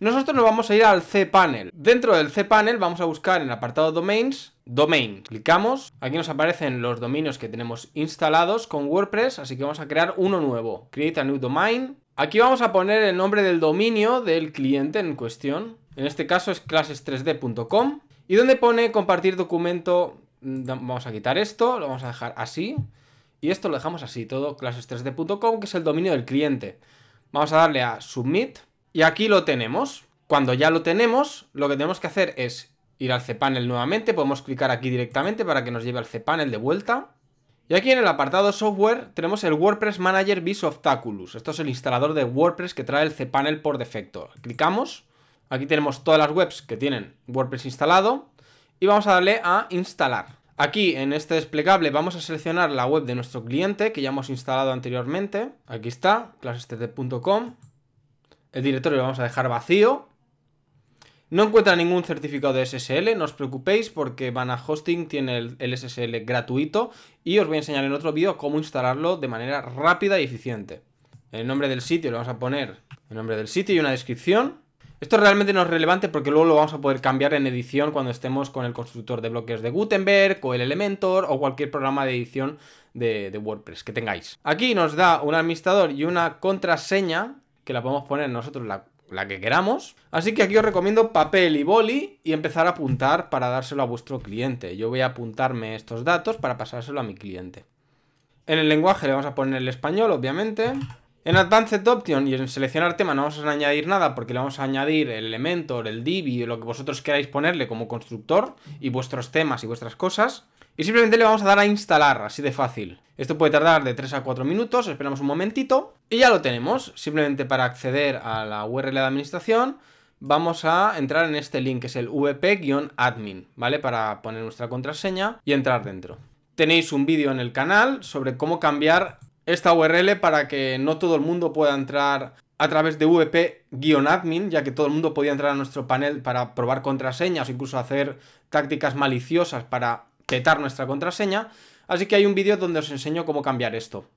Nosotros nos vamos a ir al cPanel. Dentro del cPanel vamos a buscar en el apartado Domains, Domain. Clicamos, aquí nos aparecen los dominios que tenemos instalados con WordPress, así que vamos a crear uno nuevo. Create a new domain. Aquí vamos a poner el nombre del dominio del cliente en cuestión. En este caso es clases 3 dcom Y donde pone compartir documento, mm, vamos a quitar esto, lo vamos a dejar así. Y esto lo dejamos así, todo clases 3 dcom que es el dominio del cliente. Vamos a darle a Submit. Y aquí lo tenemos. Cuando ya lo tenemos, lo que tenemos que hacer es ir al cPanel nuevamente. Podemos clicar aquí directamente para que nos lleve al cPanel de vuelta. Y aquí en el apartado software tenemos el WordPress Manager Vis Obstaculus. Esto es el instalador de WordPress que trae el cPanel por defecto. Clicamos, aquí tenemos todas las webs que tienen WordPress instalado y vamos a darle a instalar. Aquí en este desplegable vamos a seleccionar la web de nuestro cliente que ya hemos instalado anteriormente. Aquí está, classt.com el directorio lo vamos a dejar vacío. No encuentra ningún certificado de SSL, no os preocupéis porque Vana Hosting tiene el, SSL gratuito y os voy a enseñar en otro vídeo cómo instalarlo de manera rápida y eficiente. El nombre del sitio lo vamos a poner, el nombre del sitio y una descripción. Esto realmente no es relevante porque luego lo vamos a poder cambiar en edición cuando estemos con el constructor de bloques de Gutenberg o el Elementor o cualquier programa de edición de, de WordPress que tengáis. Aquí nos da un administrador y una contraseña que la podemos poner nosotros la, que queramos. Así que aquí os recomiendo papel y boli y empezar a apuntar para dárselo a vuestro cliente. Yo voy a apuntarme estos datos para pasárselo a mi cliente. En el lenguaje le vamos a poner el español, obviamente. En Advanced Option y en seleccionar tema no vamos a añadir nada porque le vamos a añadir el Elementor, el Divi, lo que vosotros queráis ponerle como constructor y vuestros temas y vuestras cosas. Y simplemente le vamos a dar a instalar, así de fácil. Esto puede tardar de 3 a 4 minutos, esperamos un momentito y ya lo tenemos. Simplemente para acceder a la URL de administración vamos a entrar en este link, que es el vp-admin, ¿vale? Para poner nuestra contraseña y entrar dentro. Tenéis un vídeo en el canal sobre cómo cambiar esta URL para que no todo el mundo pueda entrar a través de vp-admin, ya que todo el mundo podía entrar a nuestro panel para probar contraseñas o incluso hacer tácticas maliciosas para petar nuestra contraseña, así que hay un vídeo donde os enseño cómo cambiar esto,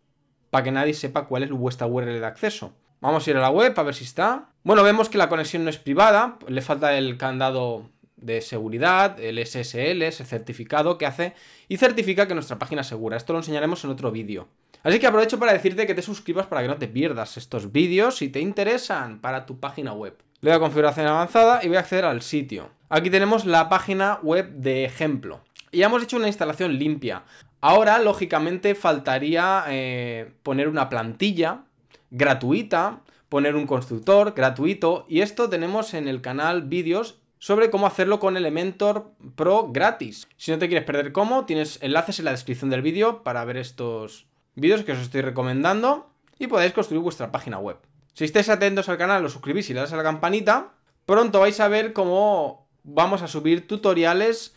para que nadie sepa cuál es vuestra URL de acceso. Vamos a ir a la web a ver si está. Bueno, vemos que la conexión no es privada, le falta el candado de seguridad, el SSL, ese certificado que hace y certifica que nuestra página es segura. Esto lo enseñaremos en otro vídeo. Así que aprovecho para decirte que te suscribas para que no te pierdas estos vídeos si te interesan para tu página web. Le doy a configuración avanzada y voy a acceder al sitio. Aquí tenemos la página web de ejemplo ya hemos hecho una instalación limpia. Ahora, lógicamente, faltaría eh, poner una plantilla gratuita, poner un constructor gratuito, y esto tenemos en el canal vídeos sobre cómo hacerlo con Elementor Pro gratis. Si no te quieres perder cómo, tienes enlaces en la descripción del vídeo para ver estos vídeos que os estoy recomendando y podéis construir vuestra página web. Si estáis atentos al canal, os suscribís y le das a la campanita, pronto vais a ver cómo vamos a subir tutoriales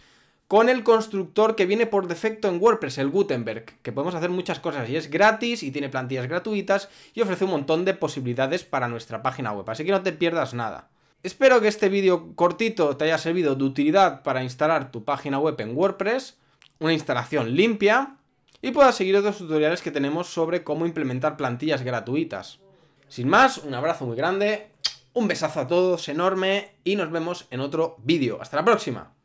con el constructor que viene por defecto en WordPress, el Gutenberg, que podemos hacer muchas cosas y es gratis y tiene plantillas gratuitas y ofrece un montón de posibilidades para nuestra página web, así que no te pierdas nada. Espero que este vídeo cortito te haya servido de utilidad para instalar tu página web en WordPress, una instalación limpia y puedas seguir otros tutoriales que tenemos sobre cómo implementar plantillas gratuitas. Sin más, un abrazo muy grande, un besazo a todos enorme y nos vemos en otro vídeo. ¡Hasta la próxima!